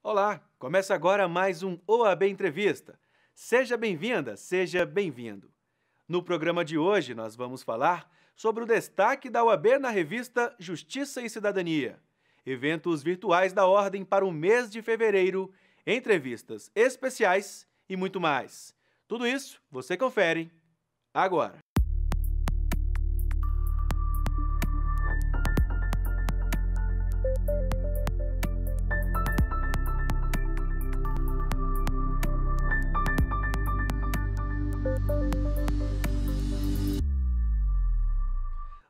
Olá, começa agora mais um OAB Entrevista. Seja bem-vinda, seja bem-vindo. No programa de hoje, nós vamos falar sobre o destaque da OAB na revista Justiça e Cidadania, eventos virtuais da Ordem para o mês de fevereiro, entrevistas especiais e muito mais. Tudo isso você confere agora.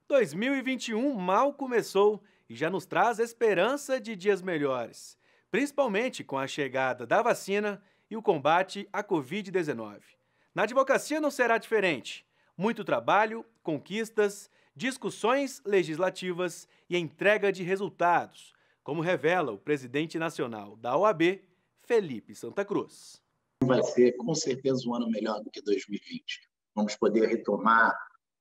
2021 mal começou e já nos traz esperança de dias melhores, principalmente com a chegada da vacina e o combate à Covid-19. Na advocacia não será diferente. Muito trabalho, conquistas, discussões legislativas e entrega de resultados, como revela o presidente nacional da OAB, Felipe Santa Cruz. Vai ser com certeza um ano melhor do que 2020. Vamos poder retomar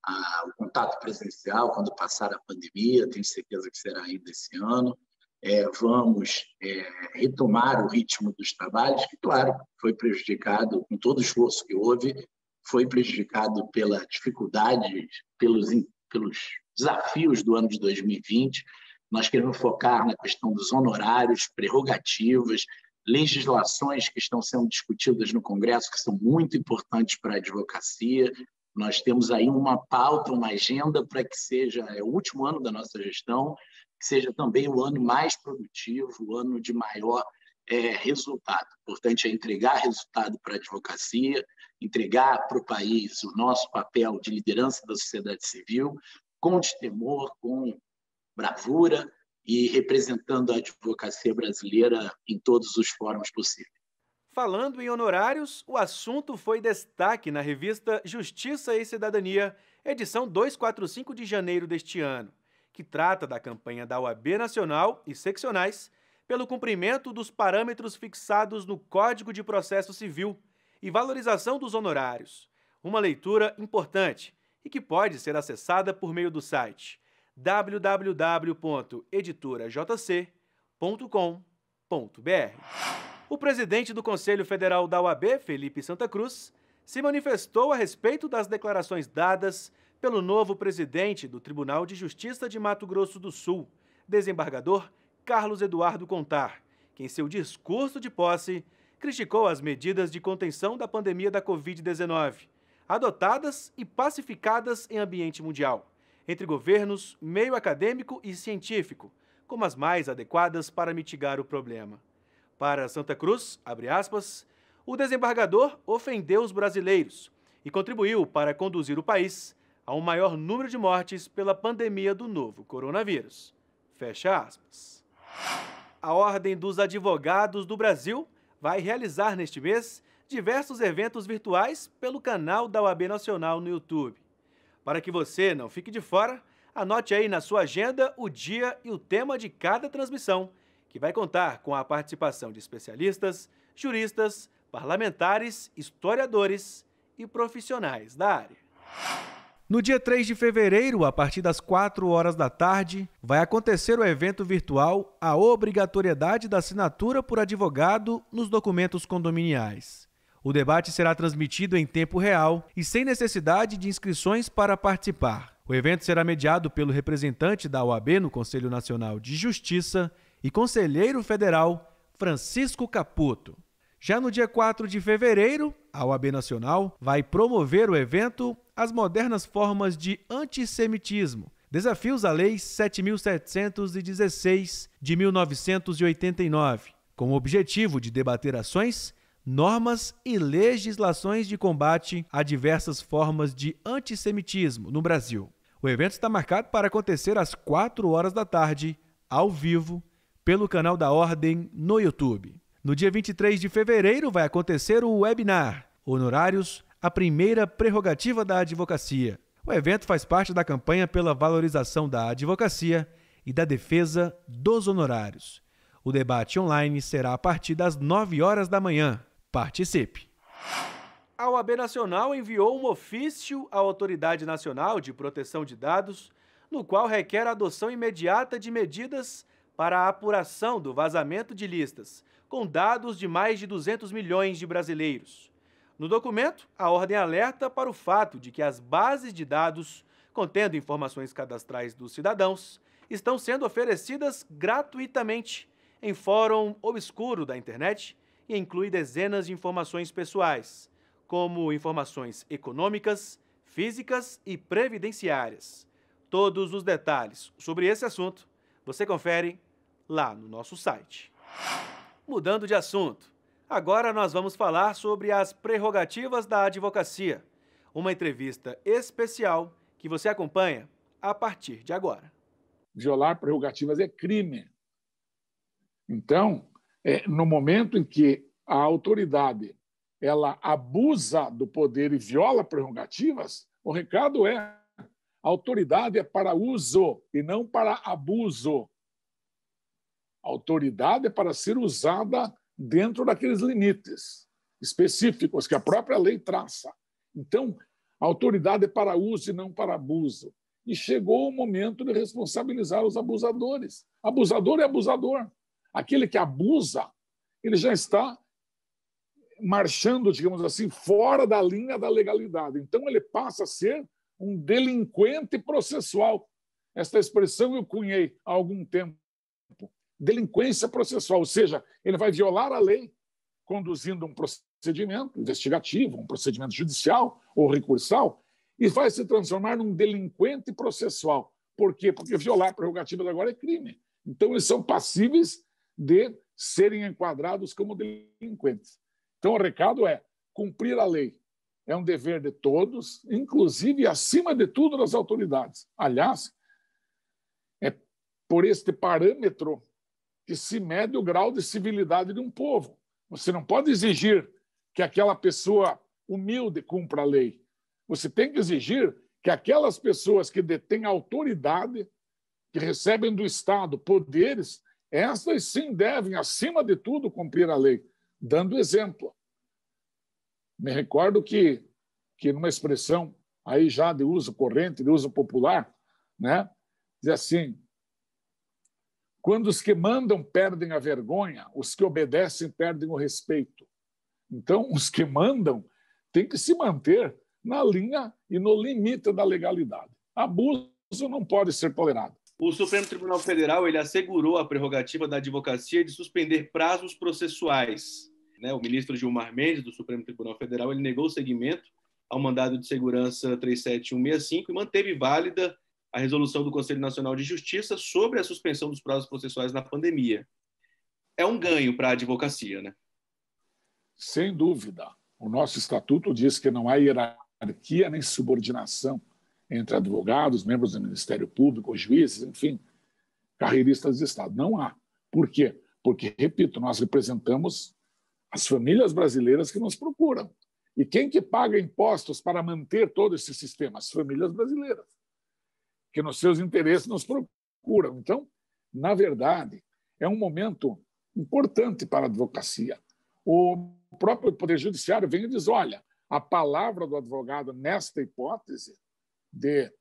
a, o contato presencial quando passar a pandemia, tenho certeza que será ainda esse ano. É, vamos é, retomar o ritmo dos trabalhos, que, claro, foi prejudicado, com todo o esforço que houve, foi prejudicado pela dificuldade, pelos, pelos desafios do ano de 2020. Nós queremos focar na questão dos honorários, prerrogativas, legislações que estão sendo discutidas no Congresso, que são muito importantes para a advocacia, nós temos aí uma pauta, uma agenda para que seja é o último ano da nossa gestão, que seja também o ano mais produtivo, o ano de maior é, resultado. O importante é entregar resultado para a advocacia, entregar para o país o nosso papel de liderança da sociedade civil, com destemor, com bravura e representando a advocacia brasileira em todos os fóruns possíveis. Falando em honorários, o assunto foi destaque na revista Justiça e Cidadania, edição 245 de janeiro deste ano, que trata da campanha da UAB Nacional e seccionais pelo cumprimento dos parâmetros fixados no Código de Processo Civil e valorização dos honorários. Uma leitura importante e que pode ser acessada por meio do site www.editorajc.com.br. O presidente do Conselho Federal da UAB, Felipe Santa Cruz, se manifestou a respeito das declarações dadas pelo novo presidente do Tribunal de Justiça de Mato Grosso do Sul, desembargador Carlos Eduardo Contar, que em seu discurso de posse criticou as medidas de contenção da pandemia da Covid-19, adotadas e pacificadas em ambiente mundial, entre governos, meio acadêmico e científico, como as mais adequadas para mitigar o problema. Para Santa Cruz, aspas, o desembargador ofendeu os brasileiros e contribuiu para conduzir o país a um maior número de mortes pela pandemia do novo coronavírus. Fecha aspas. A Ordem dos Advogados do Brasil vai realizar neste mês diversos eventos virtuais pelo canal da UAB Nacional no YouTube. Para que você não fique de fora, anote aí na sua agenda o dia e o tema de cada transmissão que vai contar com a participação de especialistas, juristas, parlamentares, historiadores e profissionais da área. No dia 3 de fevereiro, a partir das 4 horas da tarde, vai acontecer o evento virtual A Obrigatoriedade da Assinatura por Advogado nos Documentos Condominiais. O debate será transmitido em tempo real e sem necessidade de inscrições para participar. O evento será mediado pelo representante da OAB no Conselho Nacional de Justiça, e conselheiro federal Francisco Caputo. Já no dia 4 de fevereiro, a OAB Nacional vai promover o evento As Modernas Formas de Antissemitismo. Desafios à Lei 7716 de 1989, com o objetivo de debater ações, normas e legislações de combate a diversas formas de antissemitismo no Brasil. O evento está marcado para acontecer às 4 horas da tarde, ao vivo, pelo canal da Ordem no YouTube. No dia 23 de fevereiro vai acontecer o webinar Honorários, a primeira prerrogativa da advocacia. O evento faz parte da campanha pela valorização da advocacia e da defesa dos honorários. O debate online será a partir das 9 horas da manhã. Participe! A OAB Nacional enviou um ofício à Autoridade Nacional de Proteção de Dados, no qual requer a adoção imediata de medidas para a apuração do vazamento de listas, com dados de mais de 200 milhões de brasileiros. No documento, a ordem alerta para o fato de que as bases de dados, contendo informações cadastrais dos cidadãos, estão sendo oferecidas gratuitamente em fórum obscuro da internet e inclui dezenas de informações pessoais, como informações econômicas, físicas e previdenciárias. Todos os detalhes sobre esse assunto você confere lá no nosso site. Mudando de assunto, agora nós vamos falar sobre as prerrogativas da advocacia, uma entrevista especial que você acompanha a partir de agora. Violar prerrogativas é crime. Então, é, no momento em que a autoridade ela abusa do poder e viola prerrogativas, o recado é: a autoridade é para uso e não para abuso autoridade para ser usada dentro daqueles limites específicos que a própria lei traça. Então, a autoridade é para uso e não para abuso. E chegou o momento de responsabilizar os abusadores. Abusador é abusador. Aquele que abusa, ele já está marchando, digamos assim, fora da linha da legalidade. Então, ele passa a ser um delinquente processual. Esta expressão eu cunhei há algum tempo delinquência processual, ou seja, ele vai violar a lei conduzindo um procedimento investigativo, um procedimento judicial ou recursal, e vai se transformar num delinquente processual. Por quê? Porque violar prerrogativas agora é crime. Então, eles são passíveis de serem enquadrados como delinquentes. Então, o recado é cumprir a lei. É um dever de todos, inclusive acima de tudo das autoridades. Aliás, é por este parâmetro que se mede o grau de civilidade de um povo. Você não pode exigir que aquela pessoa humilde cumpra a lei. Você tem que exigir que aquelas pessoas que detêm autoridade, que recebem do Estado poderes, essas sim devem, acima de tudo, cumprir a lei, dando exemplo. Me recordo que, que numa expressão aí já de uso corrente, de uso popular, né, diz assim, quando os que mandam perdem a vergonha, os que obedecem perdem o respeito. Então, os que mandam têm que se manter na linha e no limite da legalidade. Abuso não pode ser tolerado. O Supremo Tribunal Federal ele assegurou a prerrogativa da advocacia de suspender prazos processuais. Né? O ministro Gilmar Mendes, do Supremo Tribunal Federal, ele negou o seguimento ao mandado de segurança 37165 e manteve válida a resolução do Conselho Nacional de Justiça sobre a suspensão dos prazos processuais na pandemia. É um ganho para a advocacia, né? Sem dúvida. O nosso estatuto diz que não há hierarquia nem subordinação entre advogados, membros do Ministério Público, juízes, enfim, carreiristas de Estado. Não há. Por quê? Porque, repito, nós representamos as famílias brasileiras que nos procuram. E quem que paga impostos para manter todo esse sistema? As famílias brasileiras que nos seus interesses nos procuram. Então, na verdade, é um momento importante para a advocacia. O próprio Poder Judiciário vem e diz: olha, a palavra do advogado nesta hipótese de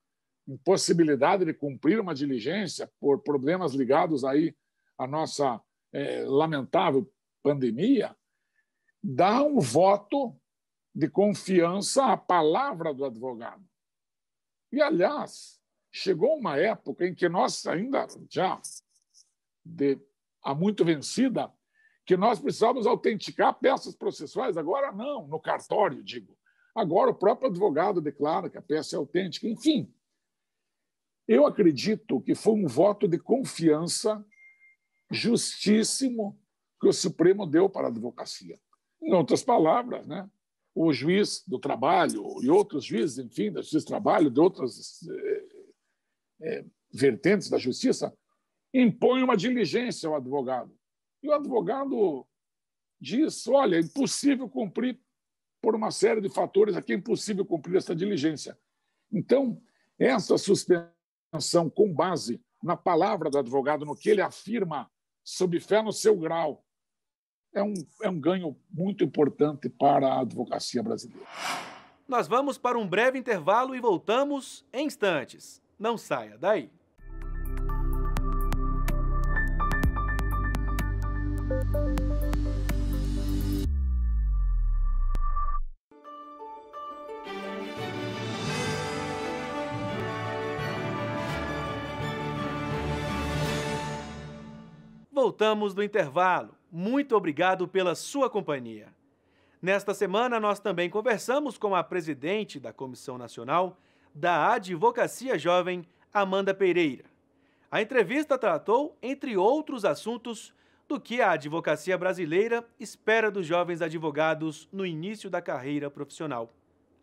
impossibilidade de cumprir uma diligência por problemas ligados aí à nossa é, lamentável pandemia, dá um voto de confiança à palavra do advogado. E, aliás, chegou uma época em que nós ainda já de, há muito vencida que nós precisávamos autenticar peças processuais. Agora não, no cartório digo. Agora o próprio advogado declara que a peça é autêntica. Enfim, eu acredito que foi um voto de confiança justíssimo que o Supremo deu para a advocacia. Em outras palavras, né? o juiz do trabalho e outros juízes, enfim, da justiça do trabalho, de outras é, vertentes da justiça, impõe uma diligência ao advogado. E o advogado diz: olha, é impossível cumprir, por uma série de fatores aqui, é impossível cumprir essa diligência. Então, essa suspensão com base na palavra do advogado, no que ele afirma, sob fé no seu grau, é um, é um ganho muito importante para a advocacia brasileira. Nós vamos para um breve intervalo e voltamos em instantes. Não saia daí. Voltamos do intervalo. Muito obrigado pela sua companhia. Nesta semana, nós também conversamos com a presidente da Comissão Nacional da Advocacia Jovem, Amanda Pereira. A entrevista tratou, entre outros assuntos, do que a advocacia brasileira espera dos jovens advogados no início da carreira profissional.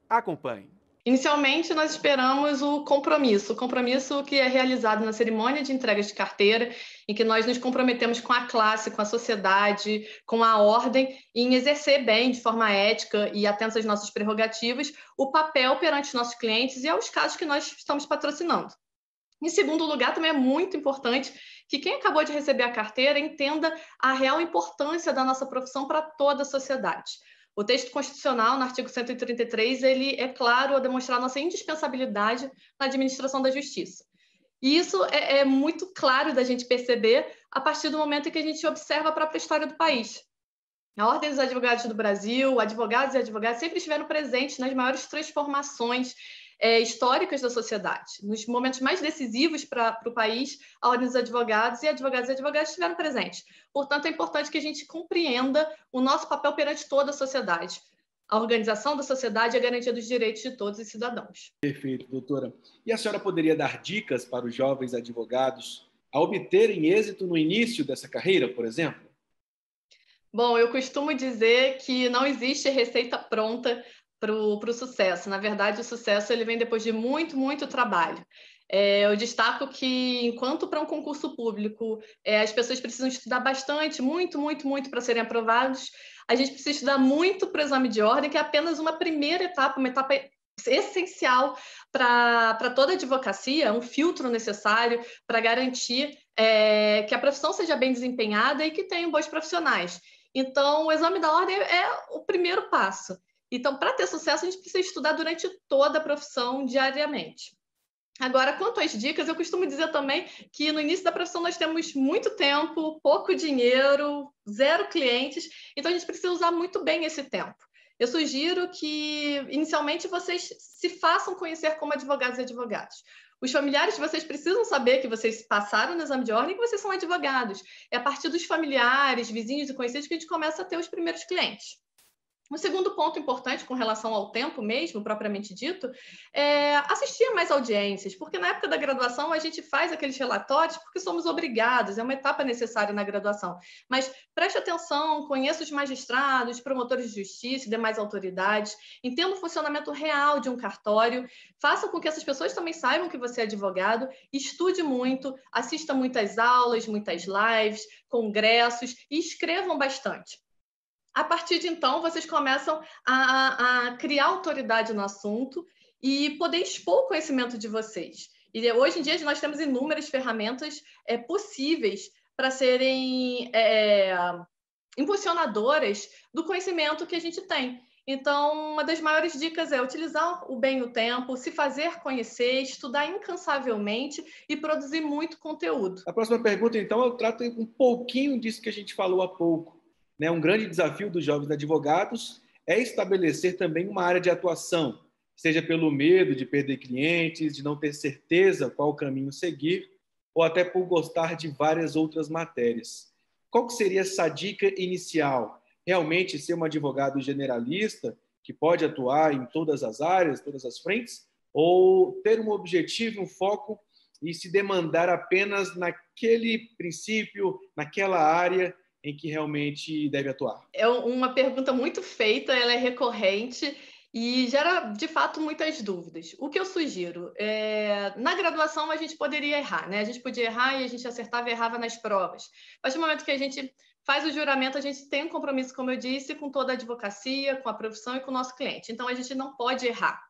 Acompanhe. Inicialmente, nós esperamos o compromisso, o compromisso que é realizado na cerimônia de entrega de carteira, em que nós nos comprometemos com a classe, com a sociedade, com a ordem, em exercer bem, de forma ética e atenta às nossas prerrogativas, o papel perante os nossos clientes e aos casos que nós estamos patrocinando. Em segundo lugar, também é muito importante que quem acabou de receber a carteira entenda a real importância da nossa profissão para toda a sociedade. O texto constitucional, no artigo 133, ele é claro a demonstrar nossa indispensabilidade na administração da justiça. E isso é, é muito claro da gente perceber a partir do momento em que a gente observa a própria história do país. A Ordem dos Advogados do Brasil, advogados e advogadas sempre estiveram presentes nas maiores transformações é, históricas da sociedade. Nos momentos mais decisivos para o país, a Ordem dos Advogados e advogados e advogadas estiveram presentes. Portanto, é importante que a gente compreenda o nosso papel perante toda a sociedade. A organização da sociedade é a garantia dos direitos de todos os cidadãos. Perfeito, doutora. E a senhora poderia dar dicas para os jovens advogados a obterem êxito no início dessa carreira, por exemplo? Bom, eu costumo dizer que não existe receita pronta para o sucesso. Na verdade, o sucesso ele vem depois de muito, muito trabalho. É, eu destaco que, enquanto para um concurso público é, as pessoas precisam estudar bastante, muito, muito, muito para serem aprovados, a gente precisa estudar muito para o exame de ordem, que é apenas uma primeira etapa, uma etapa essencial para toda advocacia, um filtro necessário para garantir é, que a profissão seja bem desempenhada e que tenham bons profissionais. Então, o exame da ordem é o primeiro passo. Então, para ter sucesso, a gente precisa estudar durante toda a profissão diariamente. Agora, quanto às dicas, eu costumo dizer também que no início da profissão nós temos muito tempo, pouco dinheiro, zero clientes, então a gente precisa usar muito bem esse tempo. Eu sugiro que inicialmente vocês se façam conhecer como advogados e advogados. Os familiares de vocês precisam saber que vocês passaram no exame de ordem e que vocês são advogados. É a partir dos familiares, vizinhos e conhecidos que a gente começa a ter os primeiros clientes. Um segundo ponto importante com relação ao tempo mesmo, propriamente dito, é assistir mais audiências, porque na época da graduação a gente faz aqueles relatórios porque somos obrigados, é uma etapa necessária na graduação. Mas preste atenção, conheça os magistrados, promotores de justiça e demais autoridades, entenda o funcionamento real de um cartório, faça com que essas pessoas também saibam que você é advogado, estude muito, assista muitas aulas, muitas lives, congressos e escrevam bastante. A partir de então, vocês começam a, a criar autoridade no assunto e poder expor o conhecimento de vocês. E hoje em dia nós temos inúmeras ferramentas é, possíveis para serem é, impulsionadoras do conhecimento que a gente tem. Então, uma das maiores dicas é utilizar o bem o tempo, se fazer conhecer, estudar incansavelmente e produzir muito conteúdo. A próxima pergunta, então, eu trato um pouquinho disso que a gente falou há pouco. Né? Um grande desafio dos jovens advogados é estabelecer também uma área de atuação, seja pelo medo de perder clientes, de não ter certeza qual caminho seguir, ou até por gostar de várias outras matérias. Qual que seria essa dica inicial? Realmente ser um advogado generalista que pode atuar em todas as áreas, todas as frentes, ou ter um objetivo, um foco e se demandar apenas naquele princípio, naquela área em que realmente deve atuar? É uma pergunta muito feita, ela é recorrente e gera, de fato, muitas dúvidas. O que eu sugiro? É... na graduação, a gente poderia errar, né? A gente podia errar e a gente acertava e errava nas provas. Mas no momento que a gente faz o juramento, a gente tem um compromisso, como eu disse, com toda a advocacia, com a profissão e com o nosso cliente. Então, a gente não pode errar.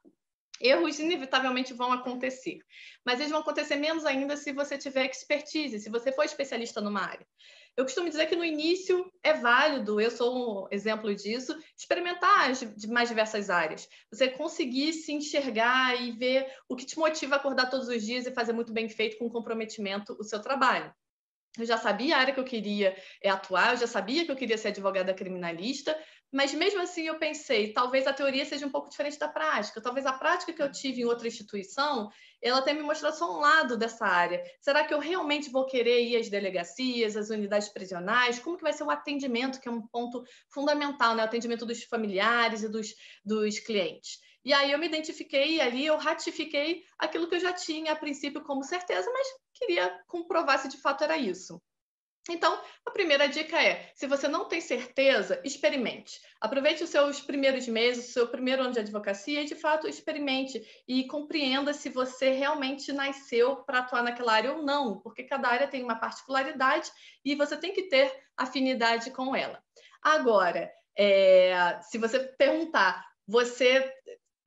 Erros inevitavelmente vão acontecer, mas eles vão acontecer menos ainda se você tiver expertise, se você for especialista numa área. Eu costumo dizer que no início é válido, eu sou um exemplo disso, experimentar as mais diversas áreas. Você conseguir se enxergar e ver o que te motiva a acordar todos os dias e fazer muito bem feito, com comprometimento, o seu trabalho. Eu já sabia a área que eu queria é atuar, eu já sabia que eu queria ser advogada criminalista, mas mesmo assim eu pensei, talvez a teoria seja um pouco diferente da prática. Talvez a prática que eu hum. tive em outra instituição, ela tenha me mostrado só um lado dessa área. Será que eu realmente vou querer ir às delegacias, às unidades prisionais? Como que vai ser o atendimento, que é um ponto fundamental, né? O atendimento dos familiares e dos, dos clientes. E aí eu me identifiquei e ali eu ratifiquei aquilo que eu já tinha a princípio como certeza, mas queria comprovar se de fato era isso. Então, a primeira dica é: se você não tem certeza, experimente. Aproveite os seus primeiros meses, o seu primeiro ano de advocacia e, de fato, experimente e compreenda se você realmente nasceu para atuar naquela área ou não, porque cada área tem uma particularidade e você tem que ter afinidade com ela. Agora, é, se você perguntar, você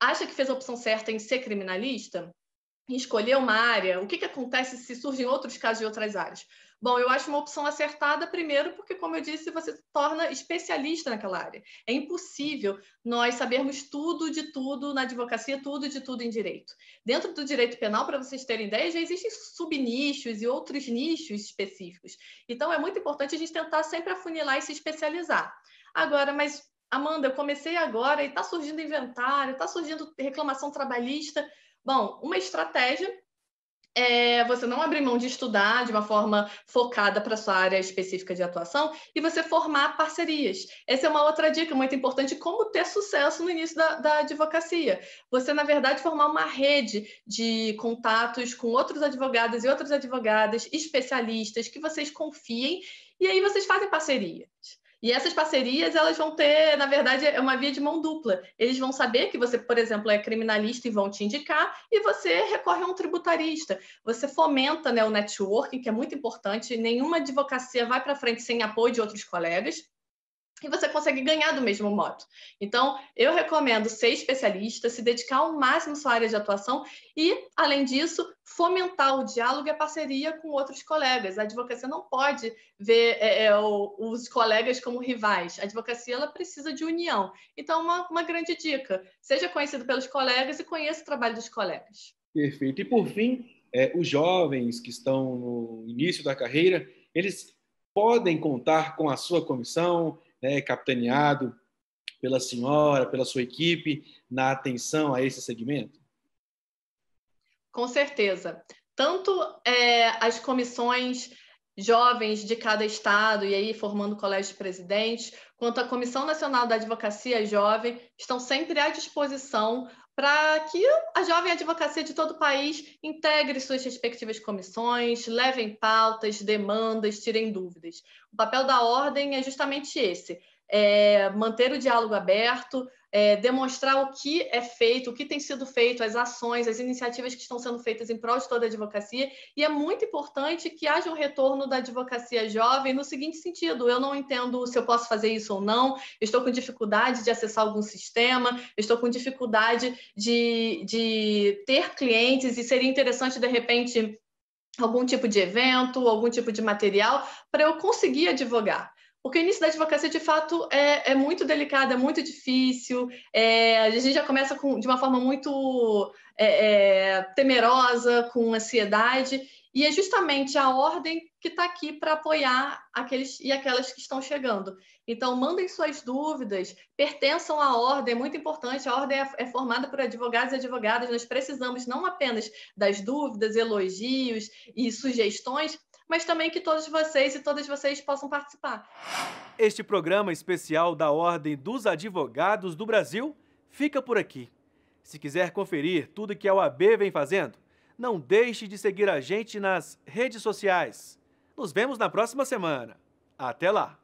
acha que fez a opção certa em ser criminalista? escolher uma área, o que, que acontece se surgem outros casos de outras áreas? Bom, eu acho uma opção acertada, primeiro, porque, como eu disse, você se torna especialista naquela área. É impossível nós sabermos tudo de tudo na advocacia, tudo de tudo em direito. Dentro do direito penal, para vocês terem ideia, já existem subnichos e outros nichos específicos. Então, é muito importante a gente tentar sempre afunilar e se especializar. Agora, mas, Amanda, eu comecei agora e está surgindo inventário, está surgindo reclamação trabalhista Bom, uma estratégia é você não abrir mão de estudar de uma forma focada para sua área específica de atuação e você formar parcerias. Essa é uma outra dica muito importante, como ter sucesso no início da, da advocacia. Você, na verdade, formar uma rede de contatos com outros advogados e outras advogadas, especialistas, que vocês confiem, e aí vocês fazem parcerias. E essas parcerias, elas vão ter, na verdade, é uma via de mão dupla. Eles vão saber que você, por exemplo, é criminalista e vão te indicar, e você recorre a um tributarista. Você fomenta né, o networking, que é muito importante. Nenhuma advocacia vai para frente sem apoio de outros colegas e você consegue ganhar do mesmo modo. Então, eu recomendo ser especialista, se dedicar ao máximo à sua área de atuação e, além disso, fomentar o diálogo e a parceria com outros colegas. A advocacia não pode ver é, é os colegas como rivais. A advocacia ela precisa de união. Então, é uma, uma grande dica: seja conhecido pelos colegas e conheça o trabalho dos colegas. Perfeito. E, por fim, é, os jovens que estão no início da carreira, eles podem contar com a sua comissão né, capitaneado pela senhora, pela sua equipe, na atenção a esse segmento? Com certeza. Tanto é, as comissões jovens de cada estado e aí formando o colégio de presidentes, quanto a Comissão Nacional da Advocacia Jovem, estão sempre à disposição para que a jovem advocacia de todo o país integre suas respectivas comissões, levem pautas, demandas, tirem dúvidas. O papel da ordem é justamente esse: é manter o diálogo aberto, é, demonstrar o que é feito, o que tem sido feito, as ações, as iniciativas que estão sendo feitas em prol de toda a advocacia. E é muito importante que haja um retorno da advocacia jovem no seguinte sentido: eu não entendo se eu posso fazer isso ou não, estou com dificuldade de acessar algum sistema, estou com dificuldade de, de ter clientes, e seria interessante, de repente, algum tipo de evento, algum tipo de material, para eu conseguir advogar. Porque o início da advocacia, de fato, é, é muito delicado, é muito difícil. É, a gente já começa com, de uma forma muito é, é temerosa, com ansiedade. E é justamente a ordem que está aqui para apoiar aqueles e aquelas que estão chegando. Então, mandem suas dúvidas, pertençam à ordem, é muito importante. A ordem é, é formada por advogados e advogadas. Nós precisamos não apenas das dúvidas, elogios e sugestões, mas também que todos vocês e todas vocês possam participar. Este programa especial da Ordem dos Advogados do Brasil fica por aqui. Se quiser conferir tudo que a OAB vem fazendo, não deixe de seguir a gente nas redes sociais. Nos vemos na próxima semana. Até lá!